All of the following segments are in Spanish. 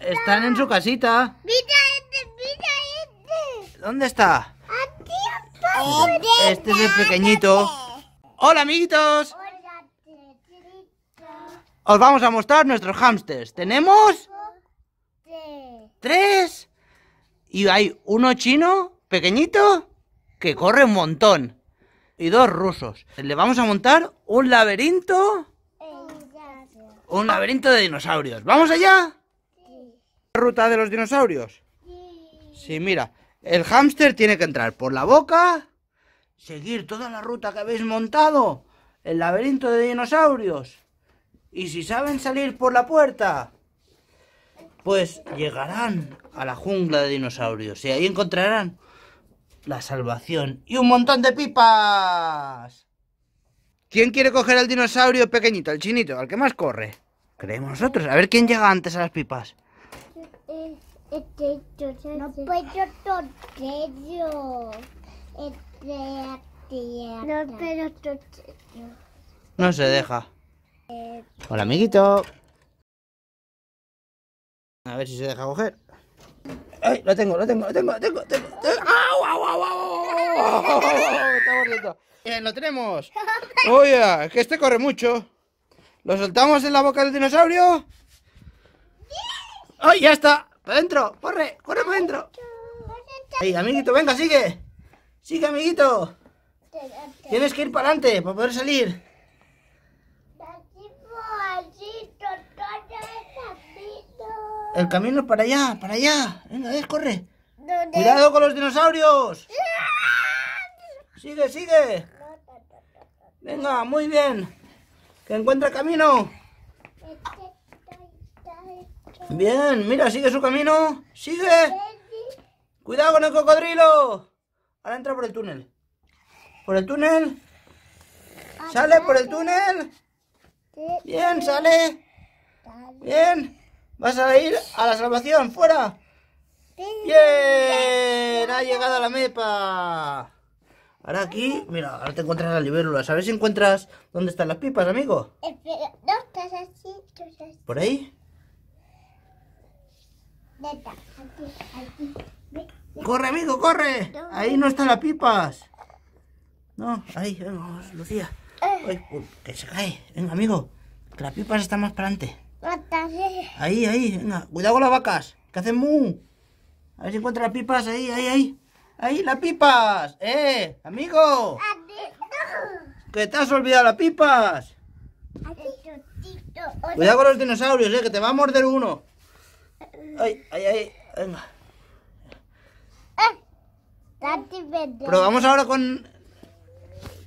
están en su casita. Este, este. ¿Dónde está? Aquí Este es el pequeñito. ¡Hola, amiguitos! Os vamos a mostrar nuestros hámsters. Tenemos... Tres. Y hay uno chino, pequeñito, que corre un montón. Y dos rusos. Le vamos a montar un laberinto un laberinto de dinosaurios. ¿Vamos allá? ¿La ruta de los dinosaurios? Sí. sí. mira. El hámster tiene que entrar por la boca, seguir toda la ruta que habéis montado, el laberinto de dinosaurios. Y si saben salir por la puerta, pues llegarán a la jungla de dinosaurios y ahí encontrarán la salvación y un montón de pipas. ¿Quién quiere coger al dinosaurio pequeñito, al chinito, al que más corre? Creemos nosotros. A ver quién llega antes a las pipas. No se deja. Hola, amiguito. A ver si se deja coger. ¡Ay! Lo tengo, lo tengo, lo tengo, tengo, tengo. ¡Au, au, au, Está lo tenemos. Oye, que este corre mucho. ¿Lo soltamos en la boca del dinosaurio? ¡Ay, ya está! ¡Para adentro! ¡Corre! ¡Corre para adentro! corre corre para adentro amiguito, venga, sigue! ¡Sigue, amiguito! Tienes que ir para adelante para poder salir. El camino es para allá, para allá. Venga, corre. ¡Cuidado con los dinosaurios! ¡Sigue, sigue! Venga, muy bien encuentra camino? Bien, mira, sigue su camino. ¡Sigue! ¡Cuidado con el cocodrilo! Ahora entra por el túnel. ¿Por el túnel? ¿Sale por el túnel? Bien, sale. Bien. Vas a ir a la salvación. ¡Fuera! ¡Bien! Ha llegado a la mepa. Ahora aquí, mira, ahora te encuentras la libélula. ¿Sabes si encuentras dónde están las pipas, amigo? Espera, no, estás así, estás así. ¿Por ahí? ¡Corre, amigo, corre! Ahí no están las pipas. No, ahí, vamos, eh, Lucía. Eh. Ay, que se cae. Venga, amigo, que las pipas están más para adelante. Ahí, ahí, venga. Cuidado con las vacas, que hacen mu. A ver si encuentras las pipas ahí, ahí, ahí. ¡Ay, la pipas. ¡Eh, amigo! ¡Que te has olvidado las pipas! Cuidado con los dinosaurios, eh, que te va a morder uno. Ay, ay, ay. Venga. Probamos ahora con.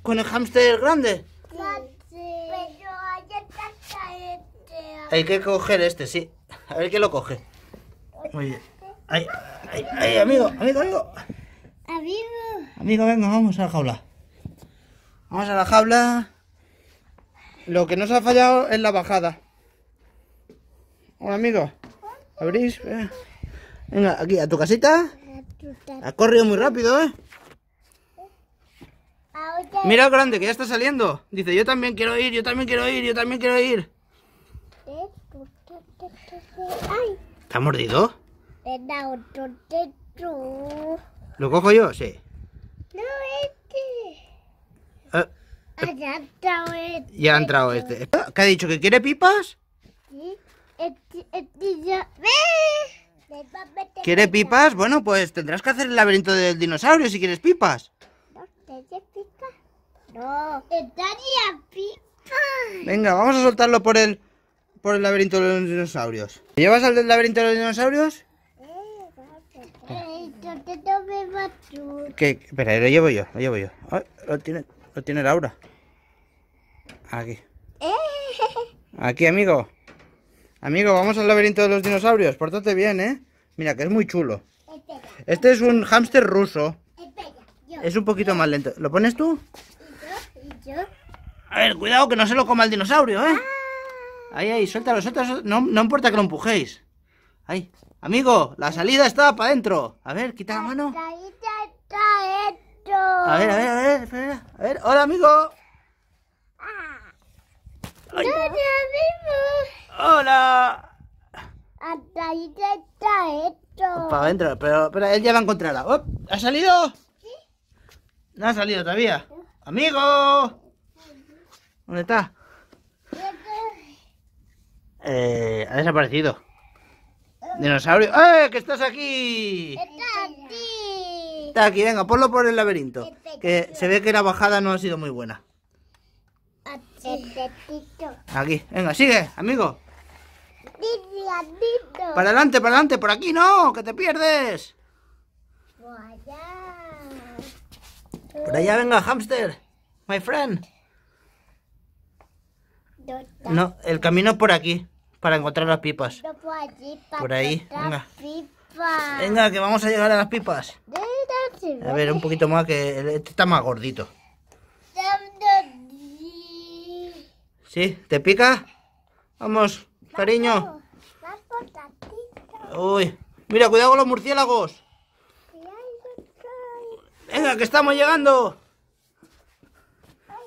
con el hámster grande. Hay que coger este, sí. A ver quién lo coge. Muy bien. Ay, ay, ay, amigo, amigo, amigo. Amigo. Amigo, venga, vamos a la jaula. Vamos a la jaula. Lo que nos ha fallado es la bajada. Hola, amigo. ¿Abrís? Eh. Venga, aquí, a tu casita. Ha corrido muy rápido, ¿eh? Mira, grande, que ya está saliendo. Dice, yo también quiero ir, yo también quiero ir, yo también quiero ir. ¿Te ha mordido? ¿Lo cojo yo? Sí. No, este. Ah. este. Ya ha entrado este. ha ¿Qué ha dicho? ¿Que quiere pipas? Sí. Este, este, ¿Quiere pipas? Bueno, pues tendrás que hacer el laberinto del dinosaurio si quieres pipas. No, ¿quieres pipas? No, daría pipas. Venga, vamos a soltarlo por el, por el laberinto de los dinosaurios. llevas al del laberinto de los dinosaurios? tú. Que, espera, lo llevo yo, lo llevo yo. lo tiene, lo Laura. Aquí. Aquí, amigo. Amigo, vamos al laberinto de los dinosaurios. Pórtate bien, ¿eh? Mira, que es muy chulo. Este es un hámster ruso. Es un poquito más lento. ¿Lo pones tú? A ver, cuidado que no se lo coma el dinosaurio, ¿eh? Ah. Ahí, ahí, suéltalo, suéltalo. No, no importa que lo empujéis. ¡Ay! Amigo, la salida está para adentro. A ver, quita la mano. La salida está adentro. A ver, a ver, a ver, espera. A ver, hola, amigo. Hola, amigo. Hola. La está adentro. Para pues adentro, pero, pero él ya va a encontrarla. ¡Oh! ¿Ha salido? Sí. No ha salido todavía. Amigo. ¿Dónde está? Eh, ha desaparecido. Dinosaurio. ¡Eh! ¡Que estás aquí! ¡Está aquí! Está aquí, venga, ponlo por el laberinto. Que se ve que la bajada no ha sido muy buena. Aquí, venga, sigue, amigo. Para adelante, para adelante, por aquí no, que te pierdes. Por allá. Por allá, venga, hamster. My friend. No, el camino por aquí para encontrar las pipas. Por ahí, venga. Venga, que vamos a llegar a las pipas. A ver, un poquito más, que este está más gordito. ¿Sí? ¿Te pica? Vamos, cariño. Uy, mira, cuidado con los murciélagos. Venga, que estamos llegando.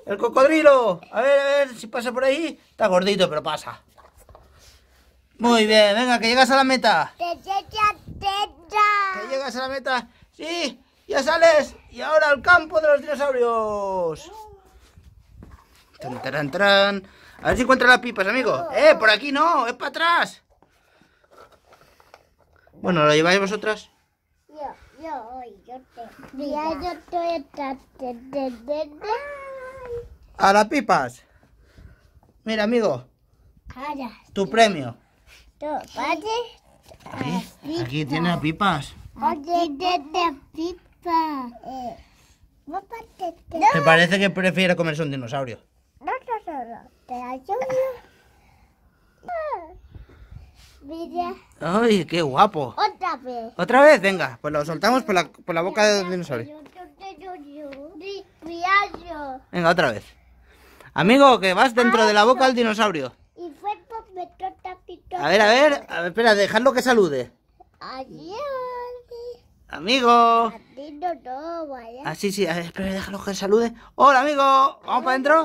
El cocodrilo. A ver, a ver si pasa por ahí. Está gordito, pero pasa. Muy bien, venga, que llegas a la meta. Que llegas a la meta. Sí, ya sales. Y ahora al campo de los dinosaurios. Tan, A ver si encuentra las pipas, amigo. Eh, por aquí no, es para atrás. Bueno, ¿lo lleváis vosotras? Yo, yo, yo te. A las pipas. Mira, amigo. Tu premio. Aquí, aquí tiene pipas. Aquí tiene Me parece que prefiere comerse un dinosaurio. ¡Ay, qué guapo! Otra vez. ¿Otra vez? Venga, pues lo soltamos por la, por la boca del dinosaurio. Venga, otra vez. Amigo, que vas dentro de la boca del dinosaurio. A ver, a ver, a ver, espera, dejadlo que salude. Adiós. Amigo. Así Ah, sí, sí, a ver, espera, déjalo que salude. Hola, amigo. ¿Vamos para adentro?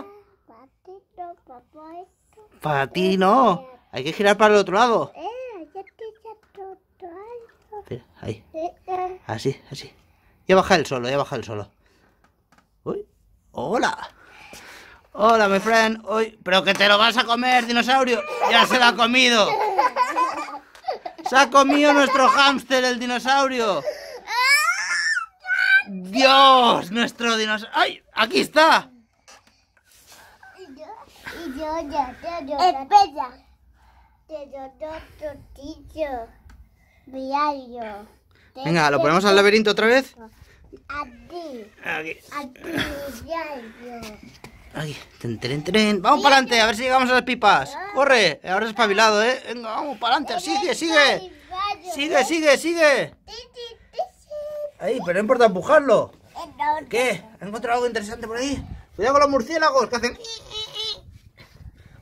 Patito, papá. no, Hay que girar para el otro lado. Eh, espera, ahí. Eh, eh. Así, así. Ya baja el solo, ya baja el solo. Uy. Hola. Hola, mi friend. Hoy, pero que te lo vas a comer, dinosaurio. Ya se lo ha comido. Se ha comido nuestro hámster, el dinosaurio. Dios, nuestro dinosaurio. ¡Ay! Aquí está. Espera. Venga, ¿lo ponemos al laberinto otra vez? Aquí. Aquí. Ay, tren, tren, Vamos para adelante, a ver si llegamos a las pipas. Corre, ahora es espabilado, ¿eh? Venga, vamos para adelante, sigue, sigue. Sigue, sigue, sigue. Ahí, pero no importa empujarlo. Eh, ¿Qué? encontrado algo interesante por ahí? Cuidado con los murciélagos qué hacen.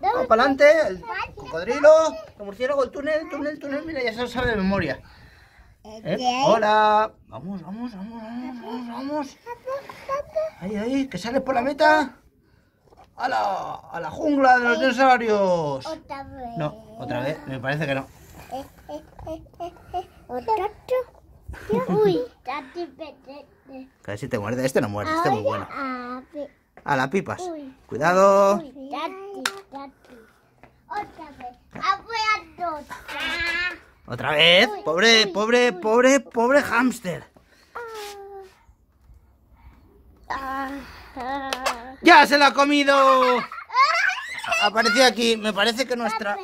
Vamos para adelante, el cocodrilo, el murciélago, el túnel, el túnel, el túnel. Mira, ya se lo sabe de memoria. ¿Eh? Hola. Vamos, vamos, vamos, vamos, vamos. Ahí, ahí, que sale por la meta a la, a la jungla de los dinosaurios. Otra vez. No, otra vez, me parece que no. Uy, Casi te muerde, este no muerde, este es muy bueno. A las pipas. Cuidado. Otra vez. Ah, otra vez. Pobre, pobre, pobre, pobre hámster. ¡Ya se la ha comido! Apareció aquí. Me parece que nuestra...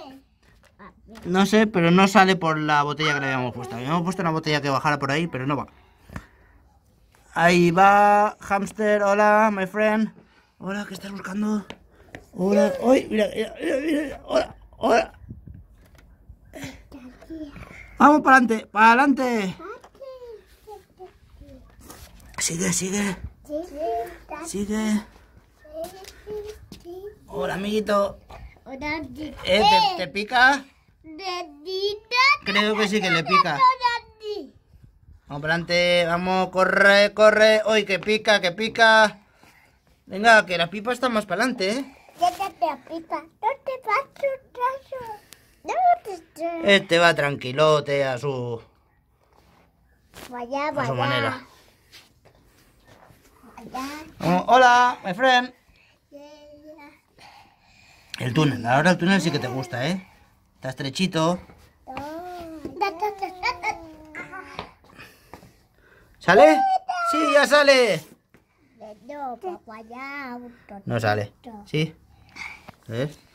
No sé, pero no sale por la botella que le habíamos puesto. Habíamos puesto una botella que bajara por ahí, pero no va. Ahí va, hamster, hola, my friend. Hola, ¿qué estás buscando? Hola, hoy, mira, mira, mira, mira, hola, hola. Vamos para adelante, para adelante. Sigue, sigue. Sigue. Hola, amiguito. Eh, eh, ¿te, pica? Creo que sí que le pica. Vamos para adelante, vamos, corre, corre. Hoy que pica, que pica. Venga, que la pipa está más para adelante, ¿eh? Este va tranquilote a su... Vaya, vaya. A su manera. Vaya. hola, my friend. El túnel, ahora el túnel sí que te gusta, ¿eh? Está estrechito. ¿Sale? Sí, ya sale. No sale. Sí.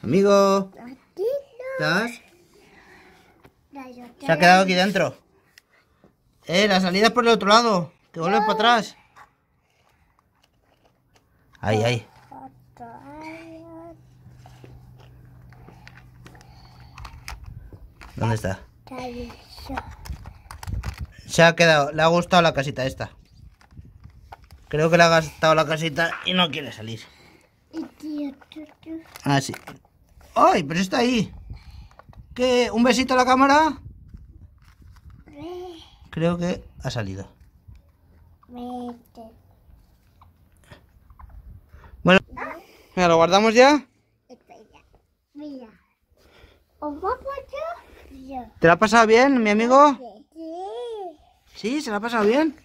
Amigo. ¿Estás? Se ha quedado aquí dentro. Eh, la salida es por el otro lado. Que vuelves para atrás. Ahí, ahí. ¿Dónde está? Se ha quedado, le ha gustado la casita esta. Creo que le ha gastado la casita y no quiere salir. Ah, sí. ¡Ay, pero está ahí! ¿Qué? ¿Un besito a la cámara? Creo que ha salido. Bueno, mira, ¿lo guardamos ya? Mira. ¿Os va ¿Te la ha pasado bien, mi amigo? Sí. ¿Sí? ¿Se la ha pasado bien?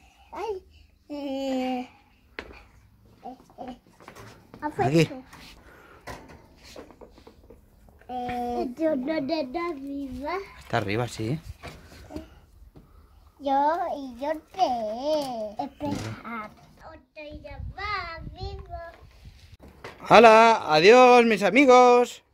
Aquí. Está arriba, sí. Yo y yo te he Hola, adiós mis amigos.